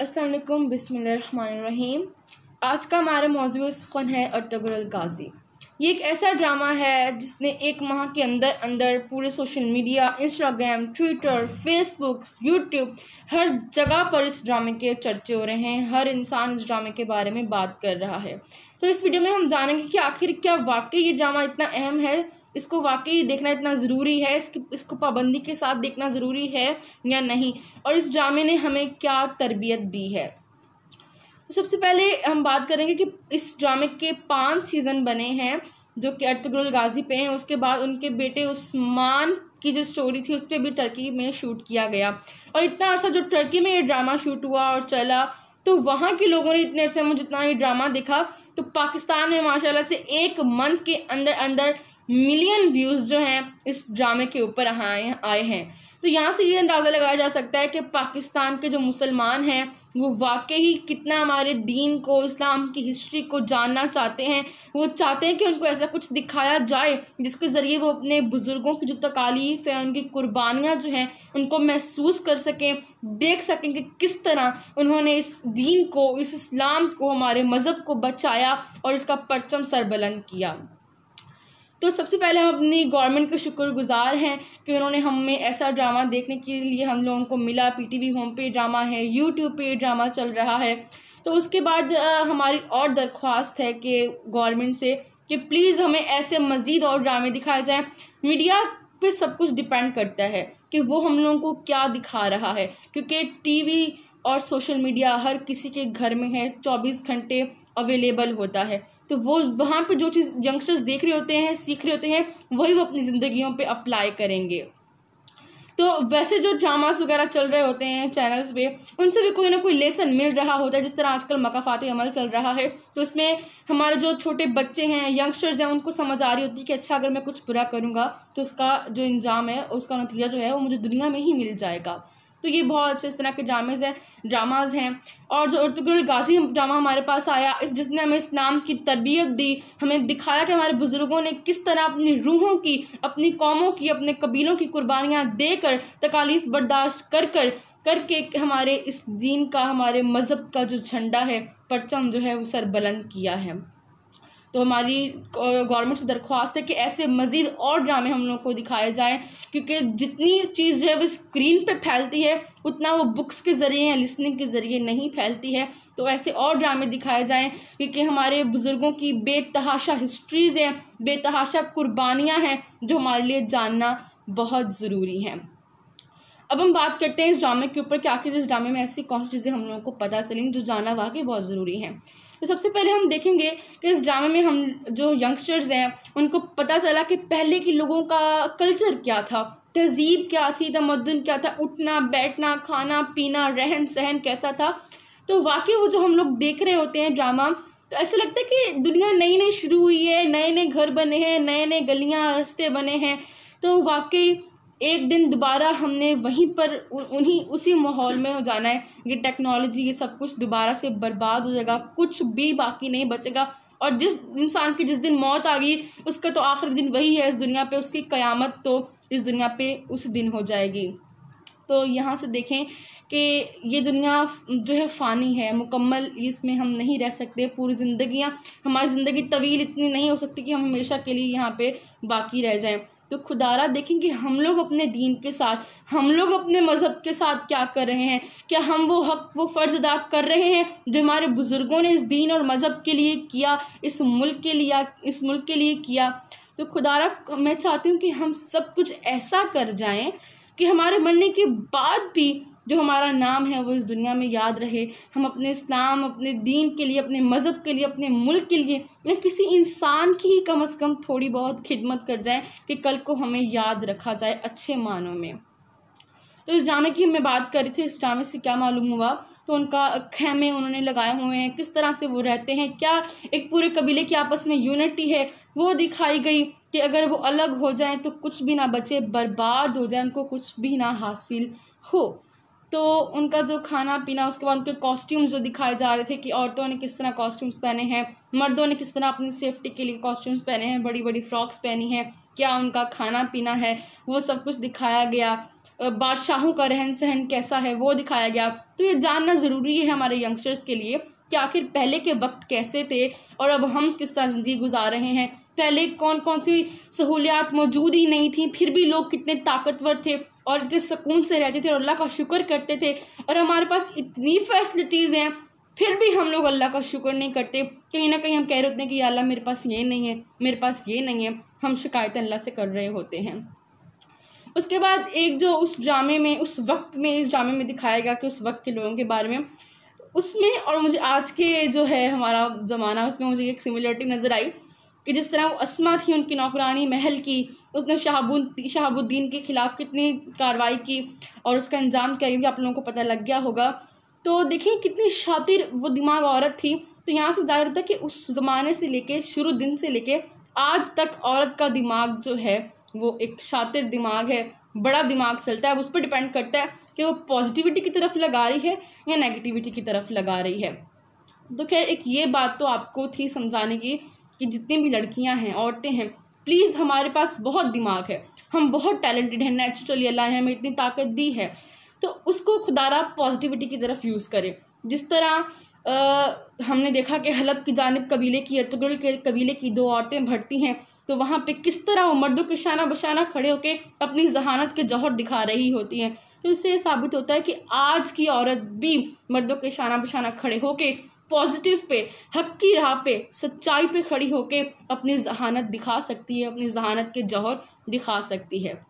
अस्सलाम वालेकुम आज का हमारा मौजूद ख़ुन है अर्तगुल गाज़ी ये एक ऐसा ड्रामा है जिसने एक माह के अंदर अंदर पूरे social media Instagram Twitter Facebook YouTube हर जगह पर इस ड्रामे के चर्चे हो रहे हैं हर इंसान इस ड्रामे के बारे में बात कर रहा है तो इस वीडियो में हम जानेंगे कि आखिर क्या वाकई ये ड्रामा इतना अहम है इसको वाकई देखना इतना ज़रूरी है इसकी इसको पाबंदी के साथ देखना ज़रूरी है या नहीं और इस ड्रामे ने हमें क्या तरबियत दी है तो सबसे पहले हम बात करेंगे कि इस ड्रामे के पांच सीज़न बने हैं जो कि अर्तगुल गाजी पे हैं उसके बाद उनके बेटे उस्मान की जो स्टोरी थी उस पर भी टर्की में शूट किया गया और इतना अर्सा जो टर्की में ये ड्रामा शूट हुआ और चला तो वहाँ के लोगों ने इतने अर्से में जितना ये ड्रामा देखा तो पाकिस्तान में माशाल्लाह से एक मंथ के अंदर अंदर मिलियन व्यूज़ जो हैं इस ड्रामे के ऊपर आए आए हैं तो यहाँ से ये अंदाज़ा लगाया जा सकता है कि पाकिस्तान के जो मुसलमान हैं वो वाकई ही कितना हमारे दीन को इस्लाम की हिस्ट्री को जानना चाहते हैं वो चाहते हैं कि उनको ऐसा कुछ दिखाया जाए जिसके ज़रिए वो अपने बुज़ुर्गों की जो तकालीफ है उनकी कुर्बानियाँ जो हैं उनको महसूस कर सकें देख सकें कि किस तरह उन्होंने इस दीन को इस इस्लाम को हमारे मज़हब को बचाया और इसका परचम सरबलंद किया तो सबसे पहले हम अपनी गवर्नमेंट के शुक्रगुजार हैं कि उन्होंने हमें ऐसा ड्रामा देखने के लिए हम लोगों को मिला पीटीवी होम पे ड्रामा है यूट्यूब पे ड्रामा चल रहा है तो उसके बाद हमारी और दरख्वास्त है कि गवर्नमेंट से कि प्लीज़ हमें ऐसे मज़ीद और ड्रामे दिखाए जाएँ मीडिया पे सब कुछ डिपेंड करता है कि वो हम लोगों को क्या दिखा रहा है क्योंकि टीवी और सोशल मीडिया हर किसी के घर में है चौबीस घंटे अवेलेबल होता है तो वो वहाँ पर जो चीज़ यंगस्टर्स देख रहे होते हैं सीख रहे होते हैं वही वो अपनी ज़िंदगियों पर अप्लाई करेंगे तो वैसे जो ड्रामास वगैरह चल रहे होते हैं चैनल्स पे उनसे भी कोई ना कोई लेसन मिल रहा होता है जिस तरह आजकल मकाफाती अमल चल रहा है तो इसमें हमारे जो छोटे बच्चे हैं यंगस्टर्स हैं उनको समझ आ रही होती है कि अच्छा अगर मैं कुछ बुरा करूँगा तो उसका जो इंजाम है उसका नतीजा जो है वो मुझे दुनिया में ही मिल जाएगा तो ये बहुत अच्छे इस तरह के ड्रामेज हैं ड्रामाज हैं और जो अर्तगुल गाजी ड्रामा हमारे पास आया इस जिसने हमें इस्लाम की तरबियत दी हमें दिखाया कि हमारे बुज़ुर्गों ने किस तरह अपनी रूहों की अपनी कौमों की अपने कबीलों की कुर्बानियाँ देकर तकालीफ बर्दाश्त कर कर करके हमारे इस दीन का हमारे मज़हब का जो झंडा है परचम जो है वो सर बुलंद किया है तो हमारी गवर्नमेंट से दरख्वास्त है कि ऐसे मज़ीद और ड्रामे हम लोग को दिखाए जाएँ क्योंकि जितनी चीज़ है वो स्क्रीन पर फैलती है उतना वो बुक्स के ज़रिए या लिसनिंग के ज़रिए नहीं फैलती है तो ऐसे और ड्रामे दिखाए जाएँ क्योंकि हमारे बुज़ुर्गों की बेतहाशा हिस्ट्रीज़ हैं बेतहाशा कुर्बानियाँ हैं जो हमारे लिए जानना बहुत ज़रूरी हैं अब हम बात करते हैं इस ड्रामे के ऊपर कि आखिर इस ड्रामे में ऐसी कौन सी चीज़ें हम लोगों को पता चलेंगी जो जाना वाकई बहुत ज़रूरी है तो सबसे पहले हम देखेंगे कि इस ड्रामे में हम जो यंगस्टर्स हैं उनको पता चला कि पहले के लोगों का कल्चर क्या था तहजीब क्या थी तमदन क्या था उठना बैठना खाना पीना रहन सहन कैसा था तो वाकई वो जो हम लोग देख रहे होते हैं ड्रामा तो ऐसा लगता है कि दुनिया नई नई शुरू हुई है नए नए घर बने हैं नए नए गलियाँ रास्ते बने हैं तो वाकई एक दिन दोबारा हमने वहीं पर उन्हीं उसी माहौल में हो जाना है ये टेक्नोलॉजी ये सब कुछ दोबारा से बर्बाद हो जाएगा कुछ भी बाकी नहीं बचेगा और जिस इंसान की जिस दिन मौत आ गई उसका तो आखिरी दिन वही है इस दुनिया पे उसकी क़यामत तो इस दुनिया पे उस दिन हो जाएगी तो यहाँ से देखें कि ये दुनिया जो है फ़ानी है मुकम्मल इसमें हम नहीं रह सकते पूरी ज़िंदियाँ हमारी ज़िंदगी तवील इतनी नहीं हो सकती कि हम हमेशा के लिए यहाँ पे बाकी रह जाएं तो खुदारा देखें कि हम लोग अपने दीन के साथ हम लोग अपने मज़हब के साथ क्या कर रहे हैं क्या हम वो हक वो फ़र्ज़ अदा कर रहे हैं जो हमारे बुज़ुर्गों ने इस दीन और मज़हब के लिए किया इस मुल्क के लिए इस मुल्क के लिए किया तो खुदारा मैं चाहती हूँ कि हम सब कुछ ऐसा कर जाएँ कि हमारे मरने के बाद भी जो हमारा नाम है वो इस दुनिया में याद रहे हम अपने इस्लाम अपने दीन के लिए अपने मज़हब के लिए अपने मुल्क के लिए या किसी इंसान की ही कम अज़ कम थोड़ी बहुत खिदमत कर जाए कि कल को हमें याद रखा जाए अच्छे मानों में तो इस ड्रामे की मैं बात कर रही थी इस ड्रामे से क्या मालूम हुआ तो उनका खेमे उन्होंने लगाए हुए हैं किस तरह से वो रहते हैं क्या एक पूरे कबीले की आपस में यूनिटी है वो दिखाई गई कि अगर वो अलग हो जाए तो कुछ भी ना बचे बर्बाद हो जाए उनको कुछ भी ना हासिल हो तो उनका जो खाना पीना उसके बाद उनके कॉस्ट्यूम्स जो दिखाए जा रहे थे कि औरतों ने किस तरह कॉस्ट्यूम्स पहने हैं मर्दों ने किस तरह अपनी सेफ्टी के लिए कॉस्ट्यूम्स पहने हैं बड़ी बड़ी फ्रॉक्स पहनी हैं क्या उनका खाना पीना है वो सब कुछ दिखाया गया बादशाहों का रहन सहन कैसा है वो दिखाया गया तो ये जानना ज़रूरी है हमारे यंगस्टर्स के लिए कि आखिर पहले के वक्त कैसे थे और अब हम किस तरह ज़िंदगी गुजार रहे हैं पहले कौन कौन सी सहूलियात मौजूद ही नहीं थी फिर भी लोग कितने ताकतवर थे और इतने सुकून से रहते थे और अल्लाह का शुक्र करते थे और हमारे पास इतनी फैसिलिटीज़ हैं फिर भी हम लोग अल्लाह का शुक्र नहीं करते कहीं ना कहीं हम कह रहे होते हैं कि अल्लाह मेरे पास ये नहीं है मेरे पास ये नहीं है हम शिकायत अल्लाह से कर रहे होते हैं उसके बाद एक जो उस ड्रामे में उस वक्त में इस ड्रामे में दिखाया गया कि उस वक्त के लोगों के बारे में उसमें और मुझे आज के जो है हमारा ज़माना उसमें मुझे एक सिमिलरिटी नज़र आई कि जिस तरह वो असमा थी उनकी नौकरानी महल की उसने शहाबुद्दीन शहाबुद्दीन के ख़िलाफ़ कितनी कार्रवाई की और उसका अंजाम क्या भी आप लोगों को पता लग गया होगा तो देखिए कितनी शातिर वो दिमाग औरत थी तो यहाँ से जाहिर होता है कि उस ज़माने से लेके शुरू दिन से लेके आज तक औरत का दिमाग जो है वो एक शातिर दिमाग है बड़ा दिमाग चलता है उस पर डिपेंड करता है कि वो पॉजिटिविटी की तरफ लगा रही है या नेगेटिविटी की तरफ लगा रही है तो खैर एक ये बात तो आपको थी समझाने की कि जितनी भी लड़कियां हैं औरतें हैं प्लीज़ हमारे पास बहुत दिमाग है हम बहुत टैलेंटेड हैं नेचुरली अल्लाह ने हमें इतनी ताकत दी है तो उसको खुदारा पॉजिटिविटी की तरफ यूज़ करें जिस तरह आ, हमने देखा कि हलब की जानब कबीले की अर्तगुल के कबीले की दो औरतें भरती हैं तो वहाँ पे किस तरह वो मर्दों के शाना बशाना खड़े होकर अपनी जहानत के जौहर दिखा रही होती हैं तो इससे साबित होता है कि आज की औरत भी मर्दों के शाना बशाना खड़े होके पॉजिटिव पे हक की राह पे सच्चाई पे खड़ी होके अपनी जहानत दिखा सकती है अपनी जहानत के जौहर दिखा सकती है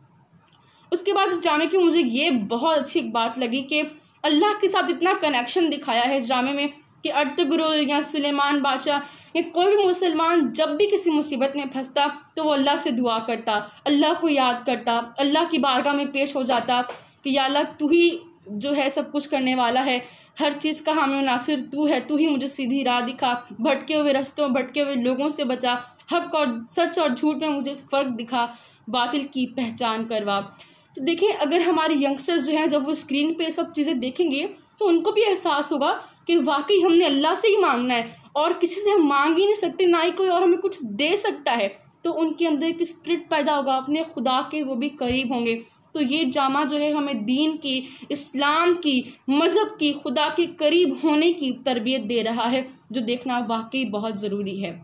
उसके बाद इस ड्रामे की मुझे ये बहुत अच्छी बात लगी कि अल्लाह के साथ इतना कनेक्शन दिखाया है इस ड्रामे में कि अर्तगरुल या सुलेमान बादशाह या कोई भी मुसलमान जब भी किसी मुसीबत में फंसता तो वो अल्लाह से दुआ करता अल्लाह को याद करता अल्लाह की बारगाह में पेश हो जाता कि याला तू ही जो है सब कुछ करने वाला है हर चीज़ का हमें हाँ, नासिर तू है तू ही मुझे सीधी राह दिखा भटके हुए रस्तों भटके हुए लोगों से बचा हक और सच और झूठ में मुझे फ़र्क दिखा बातिल की पहचान करवा तो देखिए अगर हमारे यंगस्टर्स जो हैं जब वो स्क्रीन पे सब चीज़ें देखेंगे तो उनको भी एहसास होगा कि वाकई हमने अल्लाह से ही मांगना है और किसी से हम मांग ही नहीं सकते ना ही कोई और हमें कुछ दे सकता है तो उनके अंदर एक स्प्रिट पैदा होगा अपने खुदा के वो भी करीब होंगे तो ये ड्रामा जो है हमें दीन की इस्लाम की मज़हब की खुदा के करीब होने की तरबियत दे रहा है जो देखना वाकई बहुत ज़रूरी है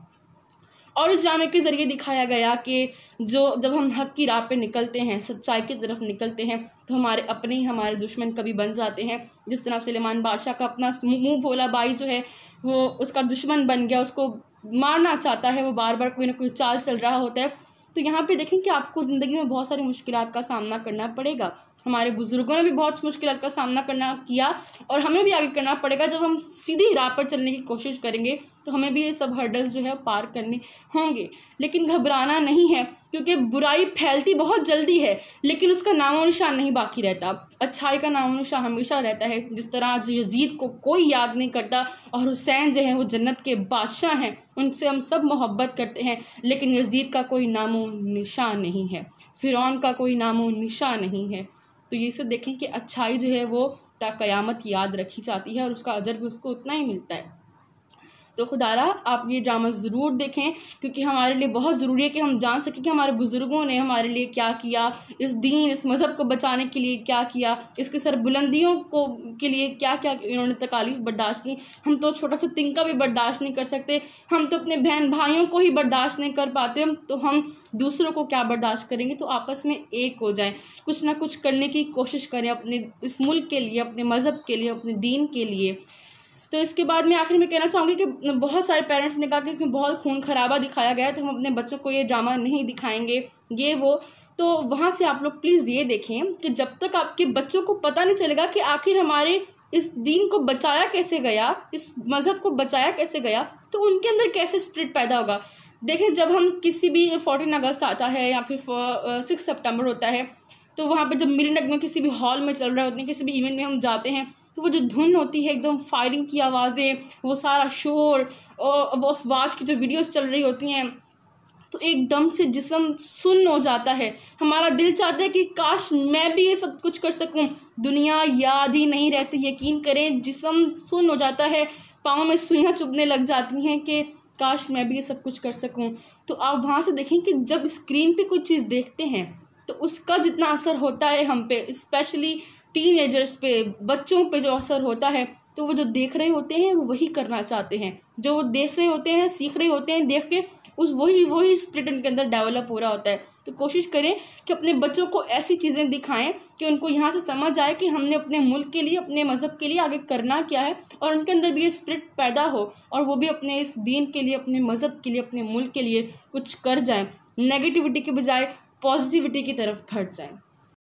और इस ड्रामे के ज़रिए दिखाया गया कि जो जब हम हक की राह पे निकलते हैं सच्चाई की तरफ निकलते हैं तो हमारे अपने ही हमारे दुश्मन कभी बन जाते हैं जिस तरह सलेमान बादशाह का अपना मुँह भोला बाई जो है वो उसका दुश्मन बन गया उसको मारना चाहता है वो बार बार कोई ना कोई चाल चल रहा होता है तो यहाँ पे देखें कि आपको ज़िंदगी में बहुत सारी मुश्किल का सामना करना पड़ेगा हमारे बुज़ुर्गों ने भी बहुत मुश्किल का सामना करना किया और हमें भी आगे करना पड़ेगा जब हम सीधी राह पर चलने की कोशिश करेंगे तो हमें भी ये सब हर्डल्स जो है पार करने होंगे लेकिन घबराना नहीं है क्योंकि बुराई फैलती बहुत जल्दी है लेकिन उसका नामो निशान नहीं बाकी रहता अच्छाई का नामो निशान हमेशा रहता है जिस तरह आज यजीद को कोई याद नहीं करता और हुसैन जो है वो जन्नत के बादशाह हैं उनसे हम सब मोहब्बत करते हैं लेकिन यजीद का कोई नामो निशान नहीं है फ़िरौन का कोई नामो निशा नहीं है तो ये सब देखें कि अच्छाई जो है वो ता क़यामत याद रखी जाती है और उसका अजर भी उसको उतना ही मिलता है तो खुदारा आप ये ड्रामा ज़रूर देखें क्योंकि हमारे लिए बहुत ज़रूरी है कि हम जान सकें कि हमारे बुज़ुर्गों ने हमारे लिए क्या किया इस दीन इस मज़हब को बचाने के लिए क्या किया इसके सरबुलंदियों को के लिए क्या क्या इन्होंने तकालीफ बर्दाश्त की हम तो छोटा सा तिनका भी बर्दाश्त नहीं कर सकते हम तो अपने बहन भाइयों को ही बर्दाश्त नहीं कर पाते तो हम दूसरों को क्या बर्दाश्त करेंगे तो आपस में एक हो जाए कुछ ना कुछ करने की कोशिश करें अपने इस मुल्क के लिए अपने मज़हब के लिए अपने दीन के लिए तो इसके बाद मैं आखिर में कहना चाहूँगी कि बहुत सारे पेरेंट्स ने कहा कि इसमें बहुत खून खराबा दिखाया गया है तो हम अपने बच्चों को ये ड्रामा नहीं दिखाएंगे ये वो तो वहाँ से आप लोग प्लीज़ ये देखें कि जब तक आपके बच्चों को पता नहीं चलेगा कि आखिर हमारे इस दीन को बचाया कैसे गया इस मज़हब को बचाया कैसे गया तो उनके अंदर कैसे स्प्रिट पैदा होगा देखें जब हम किसी भी फोर्टीन अगस्त आता है या फिर सिक्स सेप्टेम्बर होता है तो वहाँ पर जब मिली नग में किसी भी हॉल में चल रहे होते हैं किसी भी इवेंट में हम जाते हैं तो वो जो धुन होती है एकदम फायरिंग की आवाज़ें वो सारा शोर और वो अफवाज की जो वीडियोस चल रही होती हैं तो एकदम से जिसम सुन हो जाता है हमारा दिल चाहता है कि काश मैं भी ये सब कुछ कर सकूं दुनिया याद ही नहीं रहती यकीन करें जिसम सुन हो जाता है पाँव में सुइयाँ चुभने लग जाती हैं कि काश मैं भी ये सब कुछ कर सकूं तो आप वहाँ से देखें कि जब स्क्रीन पे कोई चीज़ देखते हैं तो उसका जितना असर होता है हम पे स्पेशली टीन एजर्स पे बच्चों पे जो असर होता है तो वो जो देख रहे होते हैं वो वही करना चाहते हैं जो वो देख रहे होते हैं सीख रहे होते हैं देख के उस वही वही स्प्रिट उनके अंदर डेवलप हो रहा होता है तो कोशिश करें कि अपने बच्चों को ऐसी चीज़ें दिखाएं कि उनको यहाँ से समझ आए कि हमने अपने मुल्क के लिए अपने मज़हब के लिए आगे करना क्या है और उनके अंदर भी ये स्प्रिट पैदा हो और वो भी अपने इस दीन के लिए अपने मज़हब के लिए अपने मुल्क के लिए कुछ कर जाएं नेगेटिविटी के बजाय पॉजिटिविटी की तरफ बढ़ जाएं